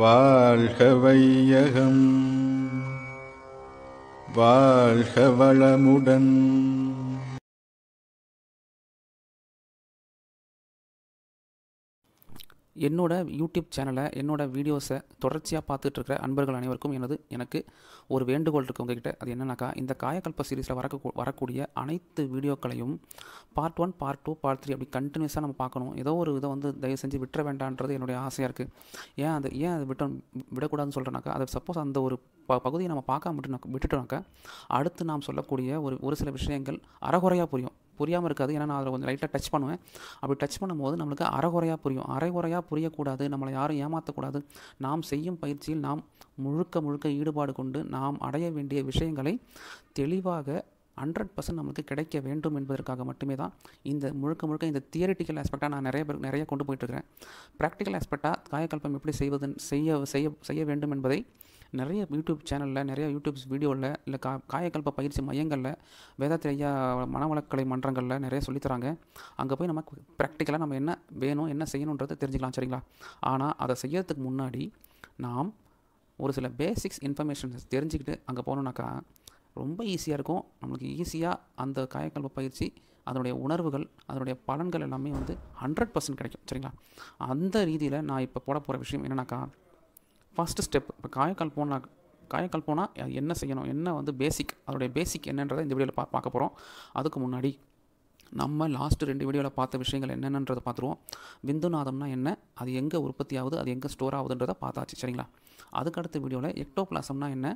வாழ்க வையகம் வாழ்க வளமுடன் என்னோட யூடியூப் சேனலை என்னோட வீடியோஸை தொடர்ச்சியாக இருக்கிற அன்பர்கள் அனைவருக்கும் எனது எனக்கு ஒரு வேண்டுகோள் இருக்குது உங்ககிட்ட அது என்னன்னாக்கா இந்த காயக்கல்ப சீரீஸில் வரக்க வரக்கூடிய அனைத்து வீடியோக்களையும் part one part two part three அப்படி கண்டினியூஸாக நம்ம பார்க்கணும் ஏதோ ஒரு இதை வந்து தயவு செஞ்சு விட்டுற வேண்டான்றது என்னுடைய ஆசையாக இருக்குது ஏன் அது ஏன் அதை விட்டு விடக்கூடாதுன்னு சொல்கிறேனாக்கா அதை சப்போஸ் அந்த ஒரு ப பகுதியை நம்ம பார்க்காம விட்டுனாக்கா விட்டுட்டோனாக்கா அடுத்து நாம் சொல்லக்கூடிய ஒரு ஒரு சில விஷயங்கள் அறகுறையாக புரியும் புரியாமல் இருக்காது ஏன்னா நான் அதில் கொஞ்சம் லைட்டாக டச் பண்ணுவேன் அப்படி டச் பண்ணும்போது நம்மளுக்கு அரைகுறையாக புரியும் அரைகுறையாக புரியக்கூடாது நம்மளை யாரும் ஏமாற்றக்கூடாது நாம் செய்யும் பயிற்சியில் நாம் முழுக்க முழுக்க ஈடுபாடு கொண்டு நாம் அடைய வேண்டிய விஷயங்களை தெளிவாக ஹண்ட்ரட் பர்சன்ட் நம்மளுக்கு கிடைக்க வேண்டும் என்பதற்காக மட்டுமே தான் இந்த முழுக்க முழுக்க இந்த தியரிட்டிக்கல் ஆஸ்பெக்டாக நான் நிறைய பேர் நிறைய கொண்டு போயிட்டுருக்கிறேன் ப்ராக்டிக்கல் ஆஸ்பெக்டாக காயக்கல்பம் எப்படி செய்வதுன்னு செய்ய செய்ய செய்ய வேண்டும் என்பதை நிறைய யூடியூப் சேனலில் நிறைய யூடியூப்ஸ் வீடியோவில் இல்லை கா காயக்கல்ப பயிற்சி மையங்களில் வேதாத்திரையா மனவளக்கலை மன்றங்களில் நிறைய சொல்லித்தராங்க அங்கே போய் நம்ம ப்ராக்டிக்கலாக நம்ம என்ன வேணும் என்ன செய்யணுன்றதை தெரிஞ்சுக்கலாம் சரிங்களா ஆனால் அதை செய்யறதுக்கு முன்னாடி நாம் ஒரு சில பேசிக்ஸ் இன்ஃபர்மேஷன்ஸ் தெரிஞ்சுக்கிட்டு அங்கே போனோம்னாக்கா ரொம்ப ஈஸியாக இருக்கும் நம்மளுக்கு ஈஸியாக அந்த காயக்கல்ப பயிற்சி அதனுடைய உணர்வுகள் அதனுடைய பலன்கள் எல்லாமே வந்து ஹண்ட்ரட் பர்சன்ட் கிடைக்கும் சரிங்களா அந்த ரீதியில் நான் இப்போ போட போகிற விஷயம் என்னென்னாக்கா ஃபஸ்ட்டு ஸ்டெப் இப்போ காயக்கால் போனால் காயக்கால் போனால் என்ன செய்யணும் என்ன வந்து பேசிக் அதோடைய பேசிக் என்னன்றதை இந்த வீடியோவில் பா பார்க்க போகிறோம் அதுக்கு முன்னாடி நம்ம லாஸ்ட்டு ரெண்டு வீடியோவில் பார்த்த விஷயங்கள் என்னென்னன்றதை பார்த்துருவோம் விந்துநாதம்னா என்ன அது எங்கே உற்பத்தி ஆகுது அது எங்கே ஸ்டோர் ஆகுதுன்றதை பார்த்தாச்சு சரிங்களா அதுக்கடுத்த வீடியோவில் எக்டோப்ளாசம்னா என்ன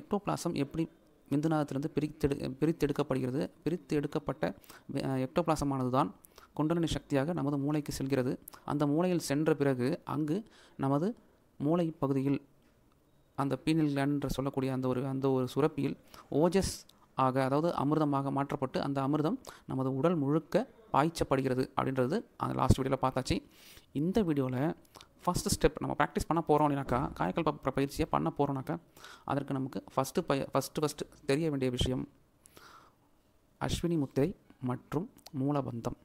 எக்டோபிளாசம் எப்படி விந்துநாதத்திலிருந்து பிரித்தெடு பிரித்தெடுக்கப்படுகிறது பிரித்து எடுக்கப்பட்ட எக்டோபிளாசமானது தான் குண்டலினி சக்தியாக நமது மூளைக்கு செல்கிறது அந்த மூளையில் சென்ற பிறகு அங்கு நமது மூளை பகுதியில் அந்த பீனல் என்று சொல்லக்கூடிய அந்த ஒரு அந்த ஒரு சுரப்பியில் ஓஜஸ் ஆக அதாவது அமிர்தமாக மாற்றப்பட்டு அந்த அமிர்தம் நமது உடல் முழுக்க பாய்ச்சப்படுகிறது அப்படின்றது அந்த லாஸ்ட் வீடியோவில் பார்த்தாச்சு இந்த வீடியோவில் ஃபஸ்ட்டு ஸ்டெப் நம்ம ப்ராக்டிஸ் பண்ண போகிறோம் அப்படின்னாக்கா காயக்கல் பயிற்சியை பண்ண போகிறோம்னாக்கா அதற்கு நமக்கு ஃபஸ்ட்டு பய ஃபஸ்ட்டு ஃபஸ்ட்டு தெரிய வேண்டிய விஷயம் அஸ்வினி முத்திரை மற்றும் மூலபந்தம்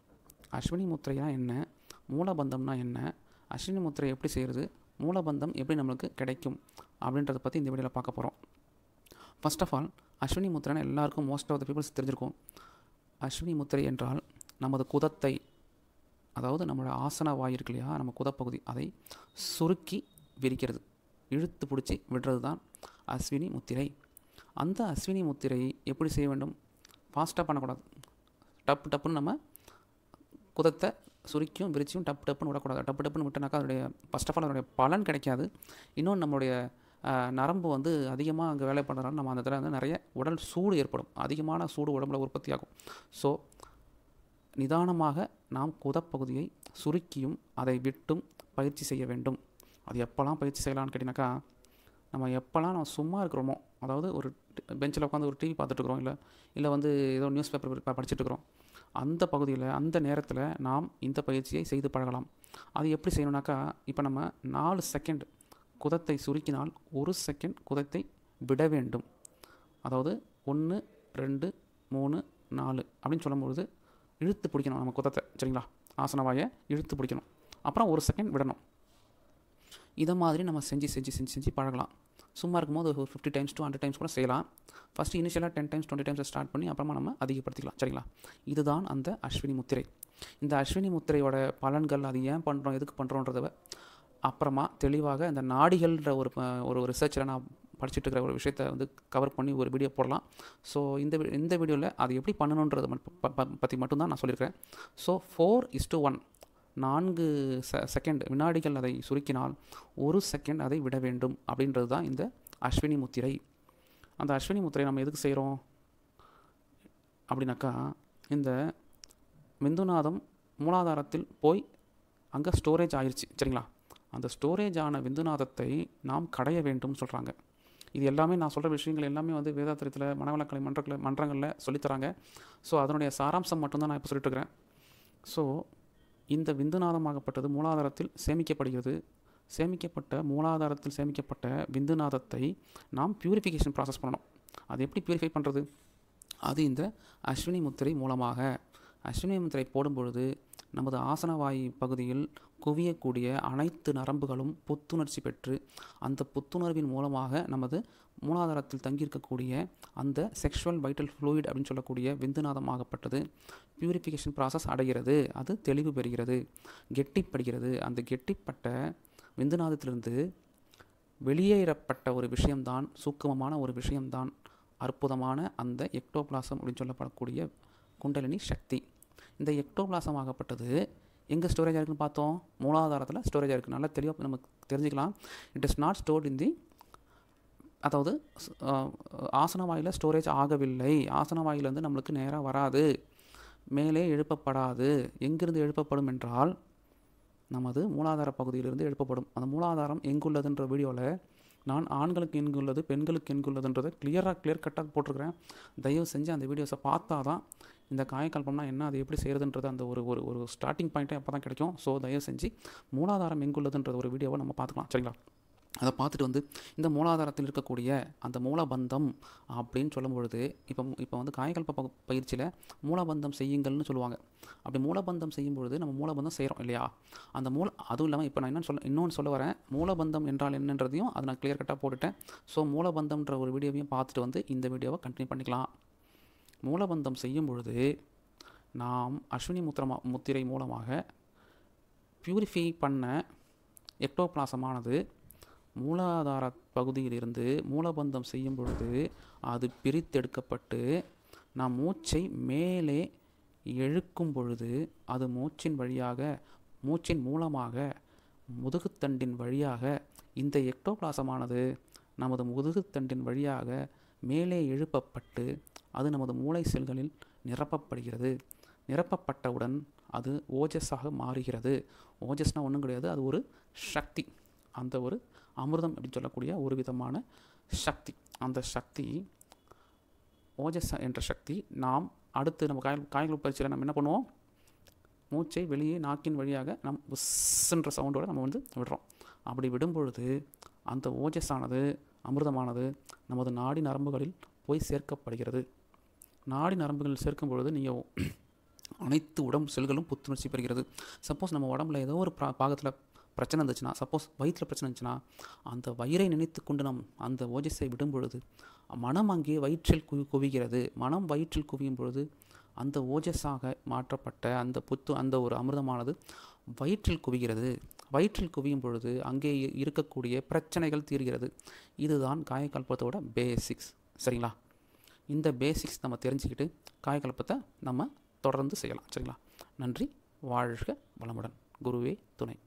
அஸ்வினி முத்திரைனா என்ன மூலபந்தம்னா என்ன அஸ்வினி முத்திரை எப்படி செய்கிறது மூலபந்தம் எப்படி நம்மளுக்கு கிடைக்கும் அப்படின்றத பற்றி இந்த வீடியோவில் பார்க்க போகிறோம் ஃபர்ஸ்ட் ஆஃப் ஆல் அஸ்வினி முத்திரைன்னு எல்லாருக்கும் மோஸ்ட் ஆஃப் த பீப்புள்ஸ் தெரிஞ்சிருக்கும் அஸ்வினி முத்திரை என்றால் நமது குதத்தை அதாவது நம்மளோட ஆசன வாயு இருக்கு இல்லையா நம்ம குதப்பகுதி அதை சுருக்கி விரிக்கிறது இழுத்து பிடிச்சி விடுறது தான் அஸ்வினி முத்திரை அந்த அஸ்வினி முத்திரையை எப்படி செய்ய வேண்டும் ஃபாஸ்ட்டாக பண்ணக்கூடாது டப்பு டப்புன்னு நம்ம குதத்தை சுருக்கியும் விரிச்சியும் டப்பு டப்புன்னு விடக்கூடாது டப்பு டப்புன்னு விட்டனாக்கா அதனுடைய ஃபஸ்ட் ஆஃப் ஆல் அதனுடைய பலன் கிடைக்காது இன்னொன்று நம்மளுடைய நரம்பு வந்து அதிகமாக அங்கே வேலை பண்ணுறதுனால நம்ம அந்த இடத்துல வந்து நிறைய உடல் சூடு ஏற்படும் அதிகமான சூடு உடம்புல உற்பத்தி ஆகும் ஸோ நிதானமாக நாம் குதப்பகுதியை சுருக்கியும் அதை விட்டும் பயிற்சி செய்ய வேண்டும் அது எப்போல்லாம் பயிற்சி செய்யலாம்னு கேட்டிங்கனாக்கா நம்ம எப்போல்லாம் நம்ம சும்மா இருக்கிறோமோ அதாவது ஒரு பெஞ்சில் உட்காந்து ஒரு டிவி பார்த்துட்டுருக்குறோம் இல்லை இல்லை வந்து ஏதோ நியூஸ் பேப்பர் படிச்சுட்டுருக்குறோம் இருக்கிறோம் அந்த பகுதியில் அந்த நேரத்தில் நாம் இந்த பயிற்சியை செய்து பழகலாம் அது எப்படி செய்யணுனாக்கா இப்போ நம்ம நாலு செகண்ட் குதத்தை சுருக்கினால் ஒரு செகண்ட் குதத்தை விட வேண்டும் அதாவது ஒன்று ரெண்டு மூணு நாலு அப்படின்னு சொல்லும்பொழுது இழுத்து பிடிக்கணும் நம்ம குதத்தை சரிங்களா ஆசனவாயை இழுத்து பிடிக்கணும் அப்புறம் ஒரு செகண்ட் விடணும் இதை மாதிரி நம்ம செஞ்சு செஞ்சு செஞ்சு செஞ்சு பழகலாம் சும்மா இருக்கும்போது ஒரு fifty times two hundred times கூட செய்யலாம் ஃபஸ்ட்டு இனிஷியலாக ten times twenty times start பண்ணி அப்புறமா நம்ம அதிகப்படுத்திக்கலாம் சரிங்களா இதுதான் அந்த அஸ்வினி முத்திரை இந்த அஸ்வினி முத்திரையோட பலன்கள் அது ஏன் பண்ணுறோம் எதுக்கு பண்ணுறோன்றத அப்புறமா தெளிவாக இந்த நாடிகள்ன்ற ஒரு ஒரு ரிசர்ச்சில் நான் படிச்சுட்டு இருக்கிற ஒரு விஷயத்தை வந்து கவர் பண்ணி ஒரு வீடியோ போடலாம் ஸோ இந்த இந்த வீடியோவில் அது எப்படி பண்ணணுன்றது பற்றி மட்டும்தான் நான் சொல்லியிருக்கிறேன் so four is to one நான்கு ச செகண்ட் வினாடிகள் அதை சுருக்கினால் ஒரு செகண்ட் அதை விட வேண்டும் அப்படின்றது தான் இந்த அஸ்வினி முத்திரை அந்த அஸ்வினி முத்திரை நம்ம எதுக்கு செய்கிறோம் அப்படின்னாக்கா இந்த விந்துநாதம் மூலாதாரத்தில் போய் அங்கே ஸ்டோரேஜ் ஆயிடுச்சு சரிங்களா அந்த ஸ்டோரேஜ் ஆன விந்துநாதத்தை நாம் கடைய வேண்டும் சொல்கிறாங்க இது எல்லாமே நான் சொல்கிற விஷயங்கள் எல்லாமே வந்து வேதாத்திரத்தில் மனவளக்கலை மன்றங்களில் மன்றங்களில் சொல்லித்தராங்க ஸோ அதனுடைய சாராம்சம் மட்டும்தான் நான் இப்போ சொல்லிட்டுருக்கிறேன் ஸோ இந்த விந்துநாதமாகப்பட்டது மூலாதாரத்தில் சேமிக்கப்படுகிறது சேமிக்கப்பட்ட மூலாதாரத்தில் சேமிக்கப்பட்ட விந்துநாதத்தை நாம் பியூரிஃபிகேஷன் ப்ராசஸ் பண்ணணும் அது எப்படி பியூரிஃபை பண்ணுறது அது இந்த அஸ்வினி முத்திரை மூலமாக அஸ்வினி முத்திரை போடும்பொழுது நமது ஆசனவாயு பகுதியில் குவியக்கூடிய அனைத்து நரம்புகளும் புத்துணர்ச்சி பெற்று அந்த புத்துணர்வின் மூலமாக நமது மூலாதாரத்தில் தங்கியிருக்கக்கூடிய அந்த செக்ஷுவல் வைட்டல் ஃப்ளூயிட் அப்படின்னு சொல்லக்கூடிய விந்துநாதமாகப்பட்டது பியூரிஃபிகேஷன் ப்ராசஸ் அடைகிறது அது தெளிவு பெறுகிறது கெட்டிப்படுகிறது அந்த கெட்டிப்பட்ட விந்துநாதத்திலிருந்து வெளியேறப்பட்ட ஒரு விஷயம்தான் சூக்குமமான ஒரு விஷயம்தான் அற்புதமான அந்த எக்டோபிளாசம் அப்படின்னு சொல்லப்படக்கூடிய குண்டலினி சக்தி இந்த எக்டோபிளாசம் ஆகப்பட்டது எங்கே ஸ்டோரேஜ் இருக்குன்னு பார்த்தோம் மூலாதாரத்தில் ஸ்டோரேஜ் இருக்குது நல்லா தெளிவாக நமக்கு தெரிஞ்சுக்கலாம் it is not stored in the அதாவது ஆசன வாயில் ஸ்டோரேஜ் ஆகவில்லை ஆசன வாயிலேருந்து நம்மளுக்கு நேராக வராது மேலே எழுப்பப்படாது எங்கிருந்து எழுப்பப்படும் என்றால் நமது மூலாதார பகுதியிலிருந்து எழுப்பப்படும் அந்த மூலாதாரம் எங்குள்ளதுன்ற வீடியோவில் நான் ஆண்களுக்கு உள்ளது பெண்களுக்கு என்குள்ளதுன்றதை கிளியராக கிளியர் கட்டாக போட்டிருக்கிறேன் தயவு செஞ்சு அந்த வீடியோஸை பார்த்தா தான் இந்த காயக்கல்பம்னா என்ன அது எப்படி செய்கிறதுன்றது அந்த ஒரு ஒரு ஒரு ஸ்டார்டிங் பாயிண்ட்டே அப்போ தான் கிடைக்கும் ஸோ தயவு செஞ்சு மூலாதாரம் எங்குள்ளதுன்ற ஒரு வீடியோவை நம்ம பார்த்துக்கலாம் சரிங்களா அதை பார்த்துட்டு வந்து இந்த மூலாதாரத்தில் இருக்கக்கூடிய அந்த மூலபந்தம் அப்படின்னு சொல்லும் பொழுது இப்போ இப்போ வந்து காயகல்ப பயிற்சியில் மூலபந்தம் செய்யுங்கள்னு சொல்லுவாங்க அப்படி மூலபந்தம் செய்யும் பொழுது நம்ம மூலபந்தம் செய்கிறோம் இல்லையா அந்த மூல அதுவும் இல்லாமல் இப்போ நான் என்ன சொல்ல இன்னொன்று சொல்ல வரேன் மூலபந்தம் என்றால் என்னன்றதையும் அதை நான் கிளியர் கட்டாக போட்டுட்டேன் ஸோ மூலபந்தம்ன்ற ஒரு வீடியோவையும் பார்த்துட்டு வந்து இந்த வீடியோவை கண்டினியூ பண்ணிக்கலாம் மூலபந்தம் செய்யும் பொழுது நாம் அஸ்வினி முத்திரமா முத்திரை மூலமாக ப்யூரிஃபை பண்ண எக்டோபிளாசமானது மூலாதார பகுதியில் இருந்து மூலபந்தம் செய்யும் பொழுது அது பிரித்தெடுக்கப்பட்டு நாம் மூச்சை மேலே எழுக்கும் பொழுது அது மூச்சின் வழியாக மூச்சின் மூலமாக முதுகுத்தண்டின் வழியாக இந்த எக்டோபிளாசமானது நமது முதுகுத்தண்டின் வழியாக மேலே எழுப்பப்பட்டு அது நமது மூளை செல்களில் நிரப்பப்படுகிறது நிரப்பப்பட்டவுடன் அது ஓஜஸாக மாறுகிறது ஓஜஸ்னால் ஒன்றும் கிடையாது அது ஒரு சக்தி அந்த ஒரு அமிர்தம் அப்படின்னு சொல்லக்கூடிய ஒரு விதமான சக்தி அந்த சக்தி ஓஜஸ் என்ற சக்தி நாம் அடுத்து நம்ம காய் காய்கள் பயிற்சியில் நம்ம என்ன பண்ணுவோம் மூச்சை வெளியே நாக்கின் வழியாக நம் உஸ்ன்ற சவுண்டோடு நம்ம வந்து விடுறோம் அப்படி விடும்பொழுது அந்த ஓஜஸானது அமிர்தமானது நமது நாடி நரம்புகளில் போய் சேர்க்கப்படுகிறது நாடி நரம்புகளில் சேர்க்கும் பொழுது நீங்கள் அனைத்து உடம்பு செல்களும் புத்துணர்ச்சி பெறுகிறது சப்போஸ் நம்ம உடம்புல ஏதோ ஒரு பாகத்தில் பிரச்சனை இருந்துச்சுன்னா சப்போஸ் வயிற்றில் பிரச்சனை இருந்துச்சுன்னா அந்த வயிறை நினைத்து கொண்டு நாம் அந்த ஓஜஸை விடும் பொழுது மனம் அங்கே வயிற்றில் குவி குவிகிறது மனம் வயிற்றில் குவியும் பொழுது அந்த ஓஜஸாக மாற்றப்பட்ட அந்த புத்து அந்த ஒரு அமிர்தமானது வயிற்றில் குவிகிறது வயிற்றில் குவியும் பொழுது அங்கே இருக்கக்கூடிய பிரச்சனைகள் தீர்கிறது இதுதான் காயக்கல்பத்தோட பேசிக்ஸ் சரிங்களா இந்த பேசிக்ஸ் நம்ம தெரிஞ்சுக்கிட்டு காயக்கல்பத்தை நம்ம தொடர்ந்து செய்யலாம் சரிங்களா நன்றி வாழ்க வளமுடன் குருவே துணை